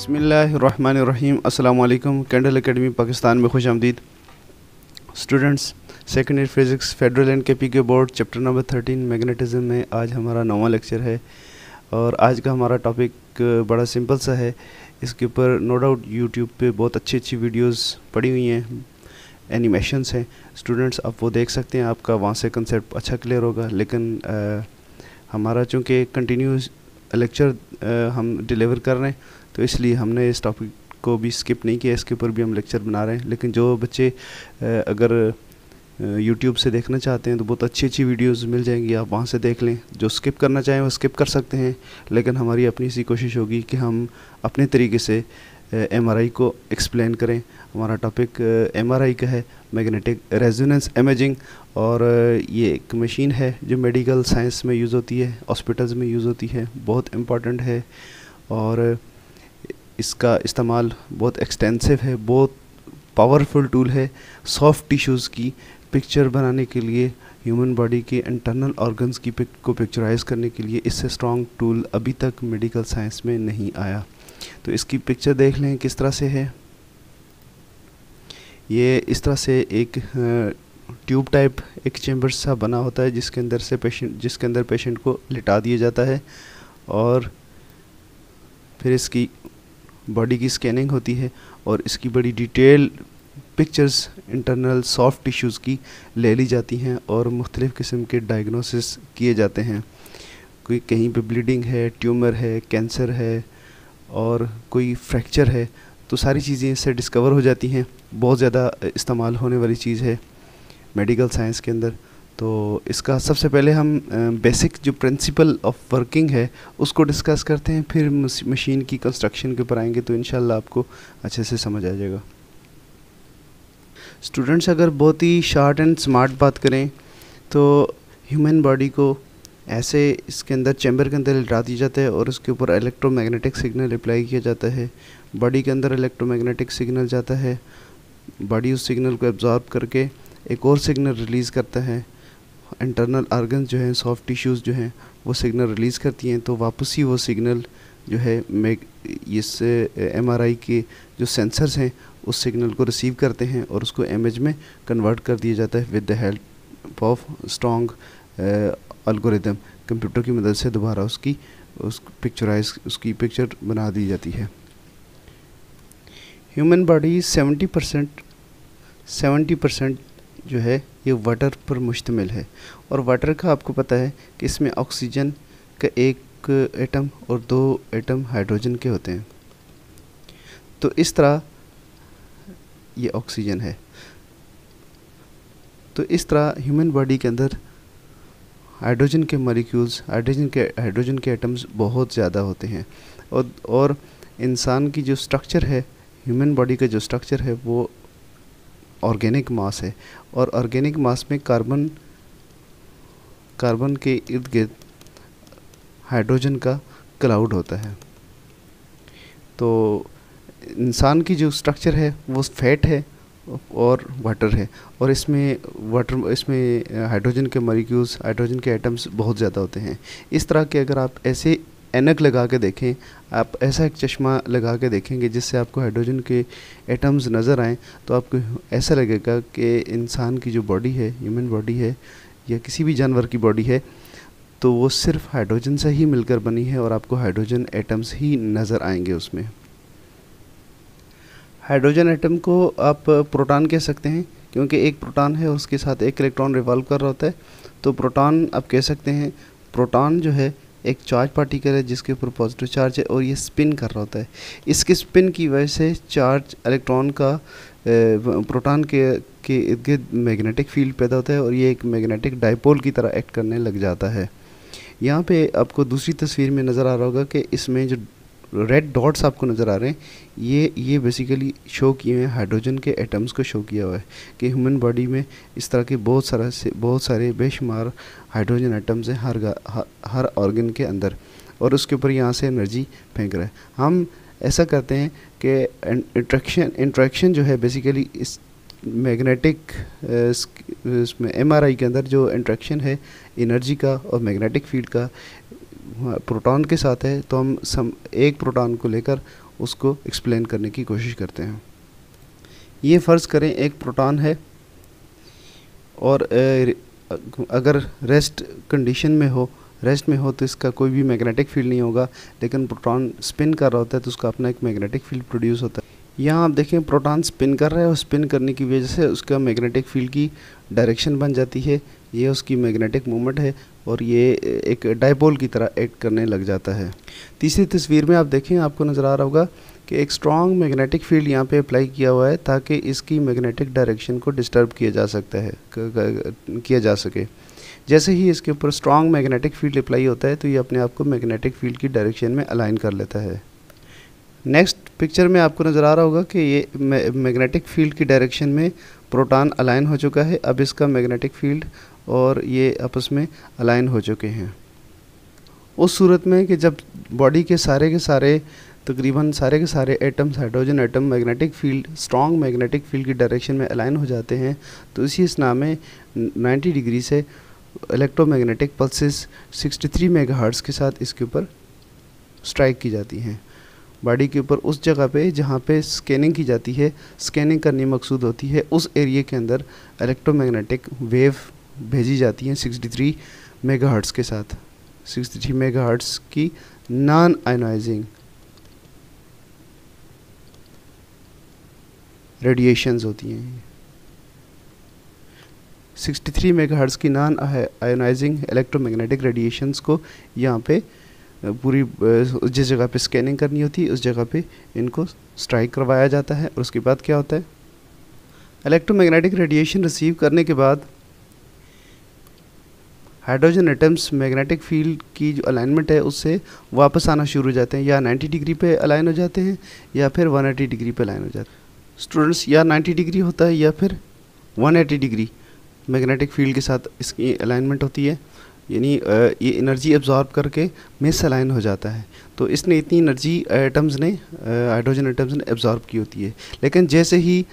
बसमीम अल्लाम candle academy Pakistan में खुश आमदीद students second year physics federal and K P K board chapter number thirteen magnetism में आज हमारा नवा लेक्चर है और आज का हमारा टॉपिक बड़ा सिंपल सा है इसके ऊपर नो डाउट यूट्यूब पे बहुत अच्छी अच्छी वीडियोस पड़ी हुई हैं एनिमेशंस हैं स्टूडेंट्स आप वो देख सकते हैं आपका वहाँ से कंसेप्ट अच्छा क्लियर होगा लेकिन आ, हमारा चूँकि कंटिन्यूस लेक्चर हम डिलीवर कर रहे हैं तो इसलिए हमने इस टॉपिक को भी स्किप नहीं किया इसके ऊपर भी हम लेक्चर बना रहे हैं लेकिन जो बच्चे अगर यूट्यूब से देखना चाहते हैं तो बहुत अच्छी अच्छी वीडियोस मिल जाएंगी आप वहाँ से देख लें जो स्किप करना चाहें वो स्किप कर सकते हैं लेकिन हमारी अपनी सी कोशिश होगी कि हम अपने तरीके से एम को एक्सप्लेन करें हमारा टॉपिक एम का है मैग्नेटिक रेजोनेंस इमेजिंग और ये एक मशीन है जो मेडिकल साइंस में यूज़ होती है हॉस्पिटल्स में यूज़ होती है बहुत इम्पॉर्टेंट है और इसका इस्तेमाल बहुत एक्सटेंसिव है बहुत पावरफुल टूल है सॉफ्ट टिश्यूज़ की पिक्चर बनाने के लिए ह्यूमन बॉडी के इंटरनल ऑर्गन्स की पिक को पिक्चराइज करने के लिए इससे स्ट्रॉन्ग टूल अभी तक मेडिकल साइंस में नहीं आया तो इसकी पिक्चर देख लें किस तरह से है ये इस तरह से एक ट्यूब टाइप एक चेम्बर सा बना होता है जिसके अंदर से पेशेंट जिसके अंदर पेशेंट को लिटा दिया जाता है और फिर इसकी बॉडी की स्कैनिंग होती है और इसकी बड़ी detail pictures internal soft tissues की ले ली जाती हैं और मुख्तलिफ़ किस्म के डायग्नोसिस किए जाते हैं कोई कहीं पे ब्लीडिंग है ट्यूमर है कैंसर है और कोई फ्रैक्चर है तो सारी चीज़ें इससे डिस्कवर हो जाती हैं बहुत ज़्यादा इस्तेमाल होने वाली चीज़ है मेडिकल साइंस के अंदर तो इसका सबसे पहले हम बेसिक जो प्रिंसिपल ऑफ वर्किंग है उसको डिस्कस करते हैं फिर मशीन की कंस्ट्रक्शन के ऊपर आएंगे तो इन आपको अच्छे से समझ आ जाएगा स्टूडेंट्स अगर बहुत ही शार्ट एंड स्मार्ट बात करें तो ह्यूमन बॉडी को ऐसे इसके अंदर चैम्बर के अंदर लटा दिया जाता है और उसके ऊपर इलेक्ट्रोमैग्नेटिक सिग्नल अप्लाई किया जाता है बॉडी के अंदर इलेक्ट्रोमैग्नेटिक सिग्नल जाता है बॉडी उस सिग्नल को एब्जॉर्ब करके एक और सिग्नल रिलीज़ करता है इंटरनल आर्गन जो हैं सॉफ्ट टिश्यूज़ जो हैं वो सिग्नल रिलीज़ करती हैं तो वापस ही वो सिग्नल जो है मे इस एम के जो सेंसर्स हैं उस सिग्नल को रिसीव करते हैं और उसको इमेज में कन्वर्ट कर दिया जाता है with the help of strong algorithm computer की मदद से दोबारा उसकी उस पिक्चराइज उसकी पिक्चर बना दी जाती है human body seventy percent seventy percent जो है ये वाटर पर मुश्तमिल है और वाटर का आपको पता है कि इसमें ऑक्सीजन का एक एटम और दो एटम हाइड्रोजन के होते हैं तो इस तरह ये ऑक्सीजन है तो इस तरह ह्यूमन बॉडी के अंदर हाइड्रोजन के मॉलिक्यूल्स हाइड्रोजन के हाइड्रोजन के एटम्स बहुत ज़्यादा होते हैं और और इंसान की जो स्ट्रक्चर है ह्यूमन बॉडी का जो स्ट्रक्चर है वो ऑर्गेनिक मास है और ऑर्गेनिक मास में कार्बन कार्बन के इर्द गिर्द हाइड्रोजन का क्लाउड होता है तो इंसान की जो स्ट्रक्चर है वो फैट है और वाटर है और इसमें वाटर इसमें हाइड्रोजन के मॉलिक्यूल्स हाइड्रोजन के एटम्स बहुत ज़्यादा होते हैं इस तरह के अगर आप ऐसे एनक लगा के देखें आप ऐसा एक चश्मा लगा के देखेंगे जिससे आपको हाइड्रोजन के एटम्स नज़र आएँ तो आपको ऐसा लगेगा कि इंसान की जो बॉडी है ह्यूमन बॉडी है या किसी भी जानवर की बॉडी है तो वो सिर्फ हाइड्रोजन से ही मिलकर बनी है और आपको हाइड्रोजन एटम्स ही नज़र आएंगे उसमें हाइड्रोजन एटम को आप प्रोटॉन कह सकते हैं क्योंकि एक प्रोटॉन है उसके साथ एक इलेक्ट्रॉन रिवॉल्व कर रहा होता है तो प्रोटॉन आप कह सकते हैं प्रोटॉन जो है एक चार्ज पार्टिकल है जिसके ऊपर पॉजिटिव चार्ज है और ये स्पिन कर रहा होता है इसके स्पिन की वजह से चार्ज इलेक्ट्रॉन का प्रोटॉन के के इर्द गिर्द मैग्नेटिक फील्ड पैदा होता है और ये एक मैग्नेटिक डाइपोल की तरह एक्ट करने लग जाता है यहाँ पे आपको दूसरी तस्वीर में नज़र आ रहा होगा कि इसमें जो रेड डॉट्स आपको नज़र आ रहे हैं ये ये बेसिकली शो किए हैं हाइड्रोजन के एटम्स को शो किया हुआ है कि ह्यूमन बॉडी में इस तरह के बहुत सारा से बहुत सारे बेशुमार हाइड्रोजन एटम्स हैं हर हर ऑर्गन के अंदर और उसके ऊपर यहाँ से एनर्जी फेंक रहा है हम ऐसा करते हैं कि इंट्रैक्शन इंट्रैक्शन जो है बेसिकली इस मैग्नेटिक इसमें एमआरआई के अंदर जो इंट्रैक्शन है एनर्जी का और मैग्नेटिक फील्ड का प्रोटॉन के साथ है तो हम सम एक प्रोटॉन को लेकर उसको एक्सप्लेन करने की कोशिश करते हैं ये फ़र्ज़ करें एक प्रोटॉन है और अगर रेस्ट कंडीशन में हो रेस्ट में हो तो इसका कोई भी मैग्नेटिक फील्ड नहीं होगा लेकिन प्रोटॉन स्पिन कर रहा होता है तो उसका अपना एक मैग्नेटिक फील्ड प्रोड्यूस होता है यहाँ आप देखें प्रोटॉन स्पिन कर रहा है और स्पिन करने की वजह से उसका मैग्नेटिक फील्ड की डायरेक्शन बन जाती है ये उसकी मैग्नेटिक मोमेंट है और ये एक डायपोल की तरह एक्ट करने लग जाता है तीसरी तस्वीर में आप देखें आपको नज़र आ रहा होगा कि एक स्ट्रॉन्ग मैग्नेटिक फील्ड यहाँ पे अप्लाई किया हुआ है ताकि इसकी मैग्नेटिक डायरेक्शन को डिस्टर्ब किया जा सकता है किया जा सके जैसे ही इसके ऊपर स्ट्रॉन्ग मैग्नेटिक फील्ड अप्लाई होता है तो ये अपने आप को मैग्नेटिक फील्ड की डायरेक्शन में अलाइन कर लेता है नेक्स्ट पिक्चर में आपको नज़र आ रहा होगा कि ये मैग्नेटिक फील्ड की डायरेक्शन में प्रोटॉन अलाइन हो चुका है अब इसका मैग्नेटिक फील्ड और ये आपस में अलाइन हो चुके हैं उस सूरत में कि जब बॉडी के सारे के सारे तकरीबन सारे के सारे atoms hydrogen atom magnetic field strong magnetic field की डायरेक्शन में अलाइन हो जाते हैं तो इसी इस्ना में 90 डिग्री से इलेक्ट्रोमैग्नेटिक पल्सेस 63 मेगाहर्ट्ज़ के साथ इसके ऊपर स्ट्राइक की जाती हैं बॉडी के ऊपर उस जगह पे जहाँ पे स्कैनिंग की जाती है स्कैनिंग करनी मकसूद होती है उस एरिए के अंदर इलेक्ट्रोमैग्नेटिक वेव भेजी जाती हैं 63 मेगाहर्ट्ज़ के साथ 63 मेगाहर्ट्ज़ की नॉन आयोनाइजिंग रेडिएशंस होती हैं 63 मेगाहर्ट्ज़ की नॉन आयोनाइजिंग इलेक्ट्रोमैग्नेटिक रेडिएशंस को यहाँ पे पूरी जिस जगह पे स्कैनिंग करनी होती है उस जगह पे इनको स्ट्राइक करवाया जाता है और उसके बाद क्या होता है इलेक्ट्रोमैग्नेटिक रेडिएशन रिसीव करने के बाद हाइड्रोजन एटम्स मैग्नेटिक फील्ड की जो अलाइनमेंट है उससे वापस आना शुरू हो जाते हैं या 90 डिग्री पे अलाइन हो जाते हैं या फिर 180 डिग्री पे अलाइन हो जाते हैं स्टूडेंट्स या 90 डिग्री होता है या फिर 180 डिग्री मैग्नेटिक फील्ड के साथ इसकी अलाइनमेंट होती है यानी ये एनर्जी एब्जॉर्ब करके मिस अलाइन हो जाता है तो इसने इतनी एनर्जी एटम्स ने हाइड्रोजन एटम्स ने एब्जॉर्ब की होती है लेकिन जैसे ही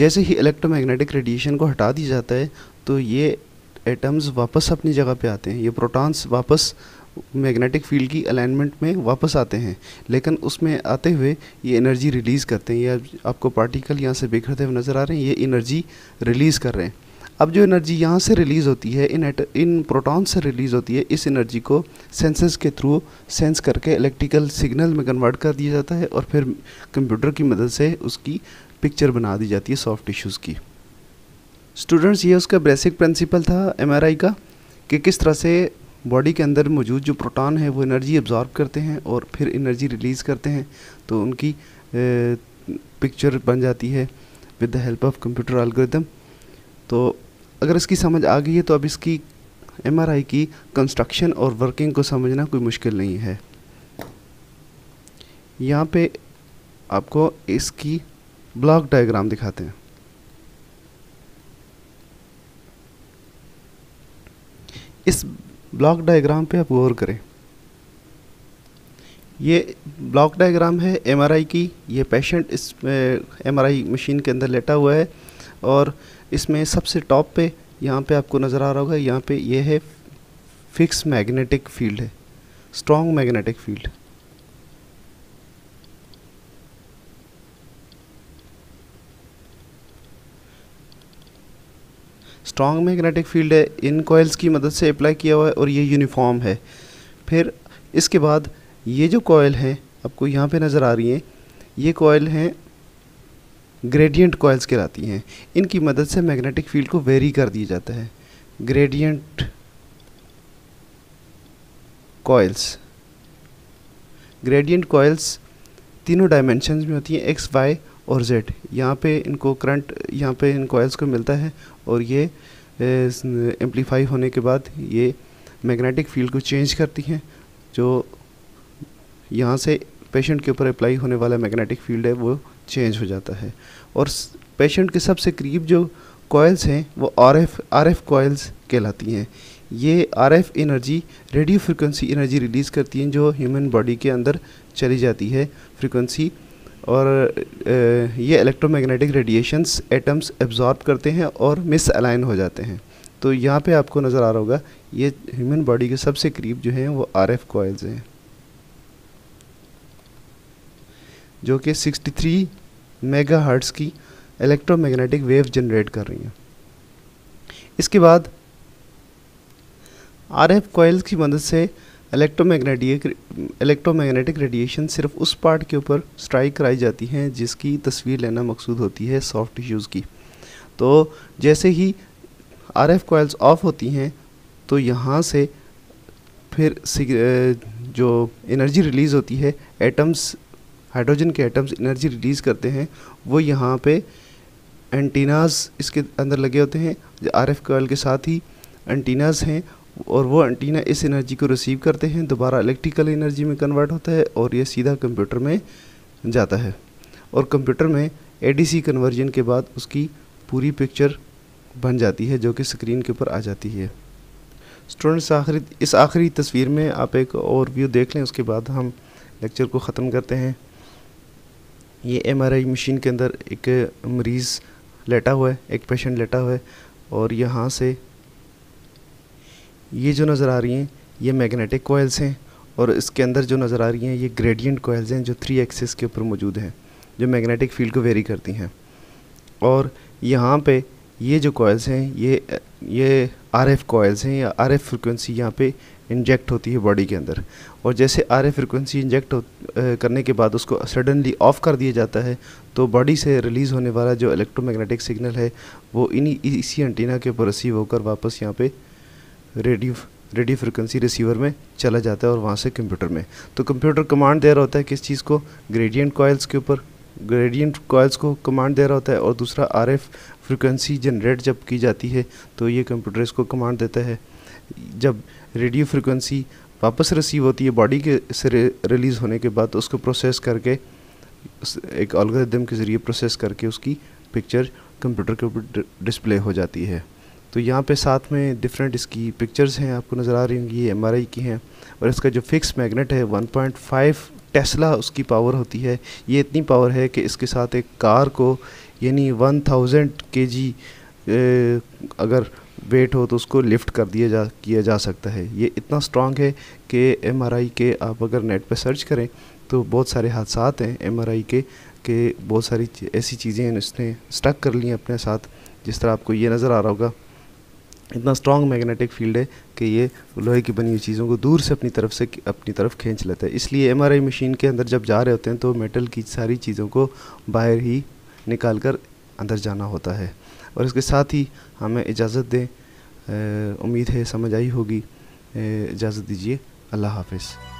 जैसे ही इलेक्ट्रोमैग्नेटिक रेडिएशन को हटा दिया जाता है तो ये एटम्स वापस अपनी जगह पे आते हैं ये प्रोटॉन्स वापस मैग्नेटिक फील्ड की अलाइनमेंट में वापस आते हैं लेकिन उसमें आते हुए ये एनर्जी रिलीज़ करते हैं या आपको पार्टिकल यहाँ से बिखरते हुए नज़र आ रहे हैं ये एनर्जी रिलीज़ कर रहे हैं अब जो एनर्जी यहाँ से रिलीज़ होती है इन एट इन प्रोटॉन से रिलीज़ होती है इस एनर्जी को सेंसेस के थ्रू सेंस करके इलेक्ट्रिकल सिग्नल में कन्वर्ट कर दिया जाता है और फिर कंप्यूटर की मदद से उसकी पिक्चर बना दी जाती है सॉफ्ट टिश्यूज़ की स्टूडेंट्स ये उसका बेसिक प्रिंसिपल था एम का कि किस तरह से बॉडी के अंदर मौजूद जो प्रोटॉन है वो एनर्जी एब्जॉर्ब करते हैं और फिर एनर्जी रिलीज़ करते हैं तो उनकी पिक्चर बन जाती है with the help of computer algorithm तो अगर इसकी समझ आ गई है तो अब इसकी एम की कंस्ट्रक्शन और वर्किंग को समझना कोई मुश्किल नहीं है यहाँ पे आपको इसकी ब्लॉक डायग्राम दिखाते हैं इस ब्लॉक डायग्राम पे आप गौर करें ये ब्लॉक डायग्राम है एमआरआई की ये पेशेंट इस एमआरआई मशीन के अंदर लेटा हुआ है और इसमें सबसे टॉप पे यहाँ पे आपको नज़र आ रहा होगा यहाँ पे ये है फिक्स मैग्नेटिक फील्ड है strong magnetic field strong magnetic field है इन कॉयल्स की मदद से अप्लाई किया हुआ है और ये यूनिफॉर्म है फिर इसके बाद ये जो कॉयल हैं आपको यहाँ पे नज़र आ रही हैं ये कॉयल हैं ग्रेडियंट कॉयल्स कहलाती हैं इनकी मदद से मैग्नेटिक फील्ड को वेरी कर दिया जाता है ग्रेडियंट कॉयल्स ग्रेडियंट कॉयल्स तीनों डायमेंशन में होती हैं एक्स वाई और जेड यहाँ पे इनको करंट यहाँ पे इन कॉयल्स को मिलता है और ये एम्पलीफाई होने के बाद ये मैग्नेटिक फील्ड को चेंज करती हैं जो यहाँ से पेशेंट के ऊपर अप्लाई होने वाला मैग्नेटिक फील्ड है वो चेंज हो जाता है और पेशेंट के सबसे करीब जो कोयल्स हैं वो R F R F coils कहलाती हैं ये R F energy radio frequency energy release करती हैं जो ह्यूमन बॉडी के अंदर चली जाती है फ्रिक्वेंसी और ये इलेक्ट्रोमैग्नेटिक रेडिएशंस एटम्स एब्जॉर्ब करते हैं और मिस अलाइन हो जाते हैं तो यहाँ पे आपको नज़र आ रहा होगा ये ह्यूमन बॉडी के सबसे करीब जो हैं वो आर एफ कॉयल्स हैं जो कि 63 मेगा हर्ट्स की इलेक्ट्रोमैग्नेटिक वेव जनरेट कर रही हैं इसके बाद आर एफ कोयल्स की मदद से इलेक्ट्रोमैग्नेटिक इलेक्ट्रोमैग्नेटिक रेडिएशन सिर्फ उस पार्ट के ऊपर स्ट्राइक कराई जाती हैं जिसकी तस्वीर लेना मकसूद होती है सॉफ्ट टिश्यूज़ की तो जैसे ही आर एफ कोयल्स ऑफ होती हैं तो यहाँ से फिर जो एनर्जी रिलीज़ होती है एटम्स हाइड्रोजन के एटम्स एनर्जी रिलीज़ करते हैं वो यहाँ पे एंटीनाज इसके अंदर लगे होते हैं आर एफ कोयल के साथ ही एंटीनाज हैं और वो एंटीना इस एनर्जी को रिसीव करते हैं दोबारा इलेक्ट्रिकल एनर्जी में कन्वर्ट होता है और ये सीधा कंप्यूटर में जाता है और कंप्यूटर में एडीसी कन्वर्जन के बाद उसकी पूरी पिक्चर बन जाती है जो कि स्क्रीन के ऊपर आ जाती है स्टूडेंट्स आखिरी इस आखिरी तस्वीर में आप एक और व्यू देख लें उसके बाद हम लेक्चर को ख़त्म करते हैं ये एमआरआई मशीन के अंदर एक मरीज़ लेटा हुआ है एक पेशेंट लेटा हुआ है और यहाँ से ये जो नज़र आ रही हैं ये मैग्नेटिक कोयल्स हैं और इसके अंदर जो नज़र आ रही हैं ये ग्रेडियंट कोयल्स हैं जो थ्री एक्सेस के ऊपर मौजूद हैं जो मैग्नेटिक फील्ड को वेरी करती हैं और यहाँ पे ये जो कोयल्स हैं ये ये आर एफ कोयल्स हैं या आर एफ फ्रिक्वेंसी यहाँ पे इंजेक्ट होती है बॉडी के अंदर और जैसे आर एफ फ्रिक्वेंसी इंजेक्ट हो, करने के बाद उसको सडनली ऑफ़ कर दिया जाता है तो बॉडी से रिलीज़ होने वाला जो इलेक्ट्रोमैग्नेटिक सिग्नल है वो इन्हीं इसी एंटीना के ऊपर रिसीव होकर वापस यहाँ पर रेडियो रेडियो फ्रिक्वेंसी रिसीवर में चला जाता है और वहाँ से कंप्यूटर में तो कंप्यूटर कमांड दे रहा होता है किस चीज़ को ग्रेडियंट कॉयल्स के ऊपर ग्रेडियंट कॉयल्स को कमांड दे रहा होता है और दूसरा आर एफ फ्रिक्वेंसी जनरेट जब की जाती है तो ये कंप्यूटर इसको कमांड देता है जब रेडियो फ्रिक्वेंसी वापस रिसीव होती है बॉडी के से रिलीज़ होने के बाद उसको प्रोसेस करके एक अलग के ज़रिए प्रोसेस करके उसकी पिक्चर कंप्यूटर के ऊपर डिस्प्ले हो जाती है तो यहाँ पे साथ में डिफरेंट इसकी पिक्चर्स हैं आपको नज़र आ रही होंगी ये एम की हैं और इसका जो फिक्स मैग्नेट है 1.5 टेस्ला उसकी पावर होती है ये इतनी पावर है कि इसके साथ एक कार को यानी 1000 थाउजेंड के जी अगर वेट हो तो उसको लिफ्ट कर दिया जा किया जा सकता है ये इतना स्ट्रांग है कि एम के आप अगर नेट पर सर्च करें तो बहुत सारे हादसा हैं एम के के बहुत सारी ऐसी चीज़ें इसने स्टक कर ली हैं अपने साथ जिस तरह आपको ये नज़र आ रहा होगा इतना स्ट्रॉन्ग मैग्नेटिक फील्ड है कि ये लोहे की बनी हुई चीज़ों को दूर से अपनी तरफ से अपनी तरफ खींच लेता है इसलिए एम मशीन के अंदर जब जा रहे होते हैं तो मेटल की सारी चीज़ों को बाहर ही निकाल कर अंदर जाना होता है और इसके साथ ही हमें इजाज़त दें उम्मीद है समझ आई होगी इजाज़त दीजिए अल्लाह हाफिज़